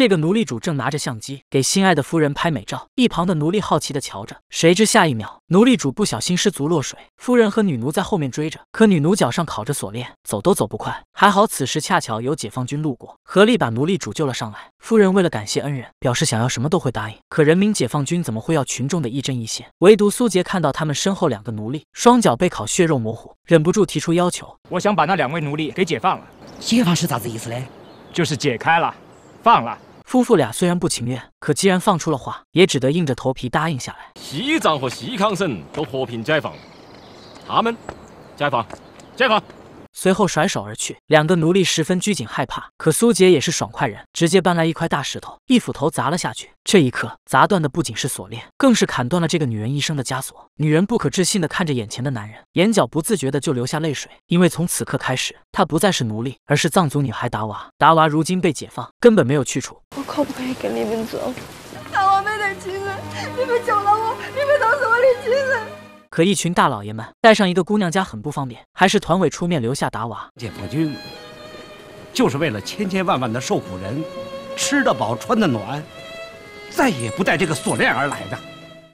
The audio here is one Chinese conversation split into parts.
这个奴隶主正拿着相机给心爱的夫人拍美照，一旁的奴隶好奇的瞧着。谁知下一秒，奴隶主不小心失足落水，夫人和女奴在后面追着，可女奴脚上烤着锁链，走都走不快。还好此时恰巧有解放军路过，合力把奴隶主救了上来。夫人为了感谢恩人，表示想要什么都会答应。可人民解放军怎么会要群众的一针一线？唯独苏杰看到他们身后两个奴隶双脚被烤，血肉模糊，忍不住提出要求：“我想把那两位奴隶给解放了。”“解放是啥子意思嘞？”“就是解开了，放了。”夫妇俩虽然不情愿，可既然放出了话，也只得硬着头皮答应下来。西藏和西康省都和平解放了，他们解放，解放。随后甩手而去，两个奴隶十分拘谨害怕，可苏杰也是爽快人，直接搬来一块大石头，一斧头砸了下去。这一刻，砸断的不仅是锁链，更是砍断了这个女人一生的枷锁。女人不可置信地看着眼前的男人，眼角不自觉地就流下泪水，因为从此刻开始，她不再是奴隶，而是藏族女孩达娃。达娃如今被解放，根本没有去处。我可不可以跟你们走？达娃没得亲人，你们救了我，你们都是我的亲人。可一群大老爷们带上一个姑娘家很不方便，还是团委出面留下达娃。解放军就是为了千千万万的受苦人吃得饱、穿得暖，再也不戴这个锁链而来的，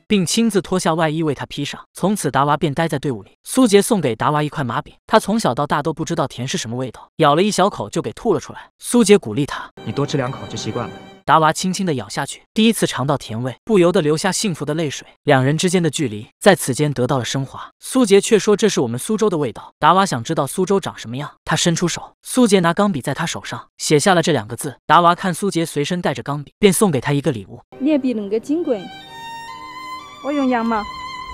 并亲自脱下外衣为他披上。从此达娃便待在队伍里。苏杰送给达娃一块麻饼，他从小到大都不知道甜是什么味道，咬了一小口就给吐了出来。苏杰鼓励他：“你多吃两口就习惯了。”达娃轻轻地咬下去，第一次尝到甜味，不由得流下幸福的泪水。两人之间的距离在此间得到了升华。苏杰却说：“这是我们苏州的味道。”达娃想知道苏州长什么样，他伸出手，苏杰拿钢笔在他手上写下了这两个字。达娃看苏杰随身带着钢笔，便送给他一个礼物。你也比那个金贵，我用羊毛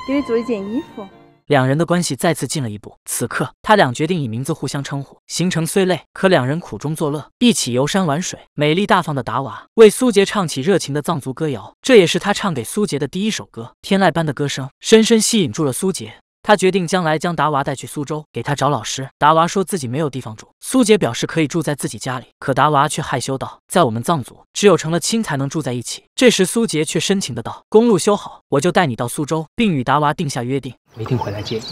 给你做一件衣服。两人的关系再次进了一步。此刻，他俩决定以名字互相称呼。行程虽累，可两人苦中作乐，一起游山玩水。美丽大方的达娃为苏杰唱起热情的藏族歌谣，这也是他唱给苏杰的第一首歌。天籁般的歌声深深吸引住了苏杰。他决定将来将达娃带去苏州，给他找老师。达娃说自己没有地方住，苏杰表示可以住在自己家里，可达娃却害羞道：“在我们藏族，只有成了亲才能住在一起。”这时，苏杰却深情的道：“公路修好，我就带你到苏州，并与达娃定下约定，我一定回来接你。”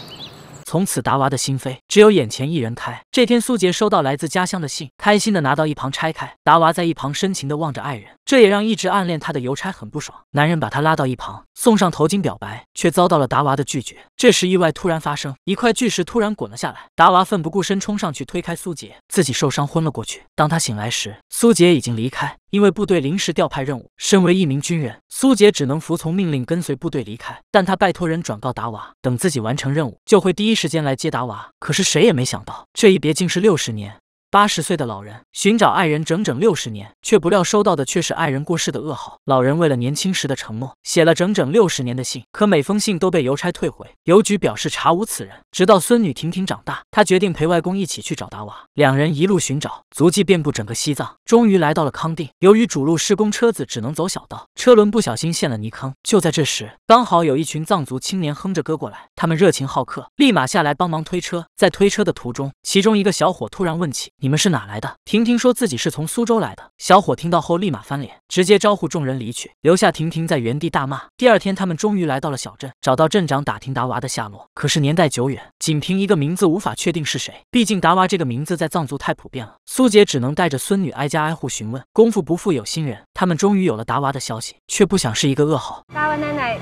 从此，达娃的心扉只有眼前一人开。这天，苏杰收到来自家乡的信，开心的拿到一旁拆开。达娃在一旁深情的望着爱人，这也让一直暗恋他的邮差很不爽。男人把他拉到一旁。送上头巾表白，却遭到了达娃的拒绝。这时意外突然发生，一块巨石突然滚了下来，达娃奋不顾身冲上去推开苏杰，自己受伤昏了过去。当他醒来时，苏杰已经离开，因为部队临时调派任务，身为一名军人，苏杰只能服从命令，跟随部队离开。但他拜托人转告达娃，等自己完成任务就会第一时间来接达娃。可是谁也没想到，这一别竟是六十年。八十岁的老人寻找爱人整整六十年，却不料收到的却是爱人过世的噩耗。老人为了年轻时的承诺，写了整整六十年的信，可每封信都被邮差退回，邮局表示查无此人。直到孙女婷婷长大，他决定陪外公一起去找达娃。两人一路寻找，足迹遍布整个西藏，终于来到了康定。由于主路施工，车子只能走小道，车轮不小心陷了泥坑。就在这时，刚好有一群藏族青年哼着歌过来。他们热情好客，立马下来帮忙推车。在推车的途中，其中一个小伙突然问起：“你们是哪来的？”婷婷说自己是从苏州来的。小伙听到后立马翻脸，直接招呼众人离去，留下婷婷在原地大骂。第二天，他们终于来到了小镇，找到镇长打听达娃的下落。可是年代久远，仅凭一个名字无法确定是谁。毕竟达娃这个名字在藏族太普遍了。苏姐只能带着孙女挨家挨户询问。功夫不负有心人，他们终于有了达娃的消息，却不想是一个噩耗。达娃奶奶。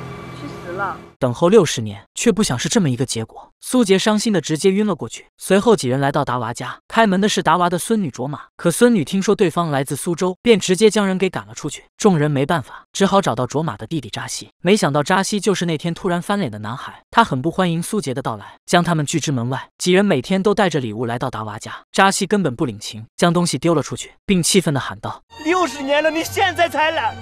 等候六十年，却不想是这么一个结果。苏杰伤心的直接晕了过去。随后几人来到达娃家，开门的是达娃的孙女卓玛，可孙女听说对方来自苏州，便直接将人给赶了出去。众人没办法，只好找到卓玛的弟弟扎西。没想到扎西就是那天突然翻脸的男孩，他很不欢迎苏杰的到来，将他们拒之门外。几人每天都带着礼物来到达娃家，扎西根本不领情，将东西丢了出去，并气愤的喊道：“六十年了，你现在才来！”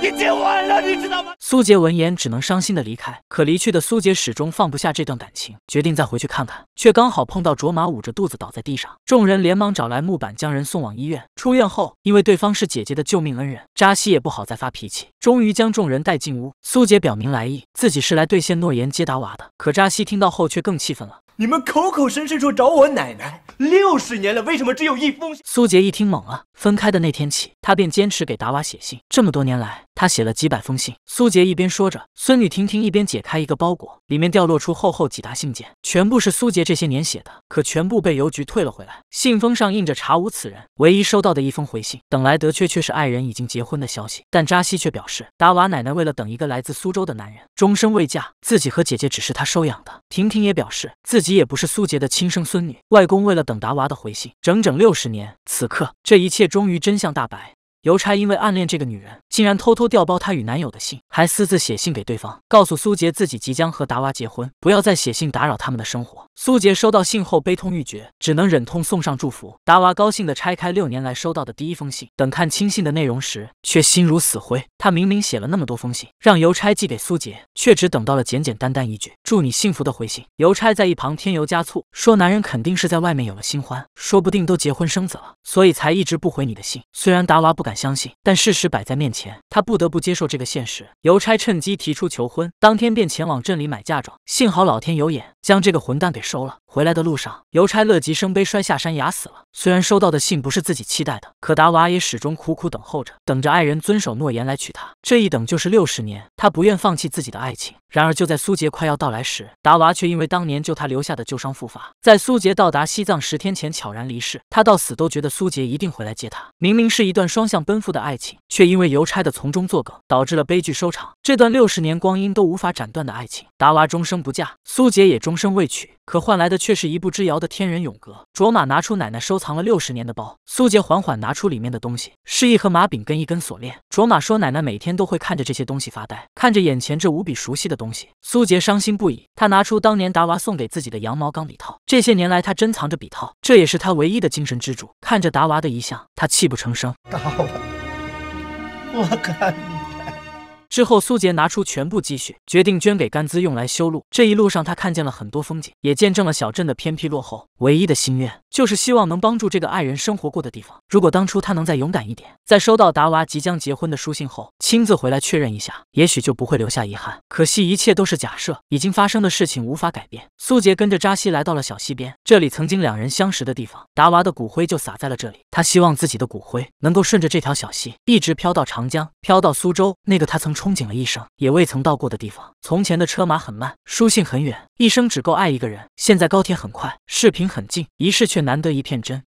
已经晚了，你知道吗？苏杰闻言只能伤心的离开。可离去的苏杰始终放不下这段感情，决定再回去看看，却刚好碰到卓玛捂着肚子倒在地上，众人连忙找来木板将人送往医院。出院后，因为对方是姐姐的救命恩人，扎西也不好再发脾气，终于将众人带进屋。苏杰表明来意，自己是来兑现诺言接达娃的。可扎西听到后却更气愤了。你们口口声声说找我奶奶，六十年了，为什么只有一封信？苏杰一听懵了。分开的那天起，他便坚持给达瓦写信，这么多年来，他写了几百封信。苏杰一边说着，孙女婷婷一边解开一个包裹，里面掉落出厚厚几沓信件，全部是苏杰这些年写的，可全部被邮局退了回来，信封上印着查无此人。唯一收到的一封回信，等来得却却是爱人已经结婚的消息。但扎西却表示，达瓦奶奶为了等一个来自苏州的男人，终身未嫁，自己和姐姐只是他收养的。婷婷也表示自己。己也不是苏杰的亲生孙女，外公为了等达娃的回信，整整六十年。此刻，这一切终于真相大白。邮差因为暗恋这个女人，竟然偷偷调包她与男友的信，还私自写信给对方，告诉苏杰自己即将和达娃结婚，不要再写信打扰他们的生活。苏杰收到信后悲痛欲绝，只能忍痛送上祝福。达娃高兴地拆开六年来收到的第一封信，等看清信的内容时，却心如死灰。他明明写了那么多封信，让邮差寄给苏杰，却只等到了简简单单一句“祝你幸福”的回信。邮差在一旁添油加醋说，男人肯定是在外面有了新欢，说不定都结婚生子了，所以才一直不回你的信。虽然达娃不敢。敢相信，但事实摆在面前，他不得不接受这个现实。邮差趁机提出求婚，当天便前往镇里买嫁妆。幸好老天有眼，将这个混蛋给收了。回来的路上，邮差乐极生悲，摔下山崖死了。虽然收到的信不是自己期待的，可达娃也始终苦苦等候着，等着爱人遵守诺言来娶她。这一等就是六十年，他不愿放弃自己的爱情。然而就在苏杰快要到来时，达娃却因为当年救他留下的旧伤复发，在苏杰到达西藏十天前悄然离世。他到死都觉得苏杰一定会来接他。明明是一段双向。奔赴的爱情，却因为邮差的从中作梗，导致了悲剧收场。这段六十年光阴都无法斩断的爱情，达娃终生不嫁，苏杰也终生未娶。可换来的却是一步之遥的天人永隔。卓玛拿出奶奶收藏了六十年的包，苏杰缓缓拿出里面的东西，是一盒马饼跟一根锁链。卓玛说：“奶奶每天都会看着这些东西发呆，看着眼前这无比熟悉的东西。”苏杰伤心不已，他拿出当年达娃送给自己的羊毛钢笔套，这些年来他珍藏着笔套，这也是他唯一的精神支柱。看着达娃的遗像，他泣不成声。达娃，我你。之后，苏杰拿出全部积蓄，决定捐给甘孜，用来修路。这一路上，他看见了很多风景，也见证了小镇的偏僻落后。唯一的心愿就是希望能帮助这个爱人生活过的地方。如果当初他能再勇敢一点，在收到达娃即将结婚的书信后，亲自回来确认一下，也许就不会留下遗憾。可惜一切都是假设，已经发生的事情无法改变。苏杰跟着扎西来到了小溪边，这里曾经两人相识的地方，达娃的骨灰就撒在了这里。他希望自己的骨灰能够顺着这条小溪，一直飘到长江，飘到苏州，那个他曾憧憬了一生也未曾到过的地方。从前的车马很慢，书信很远，一生只够爱一个人。现在高铁很快，视频。很近，一世却难得一片真。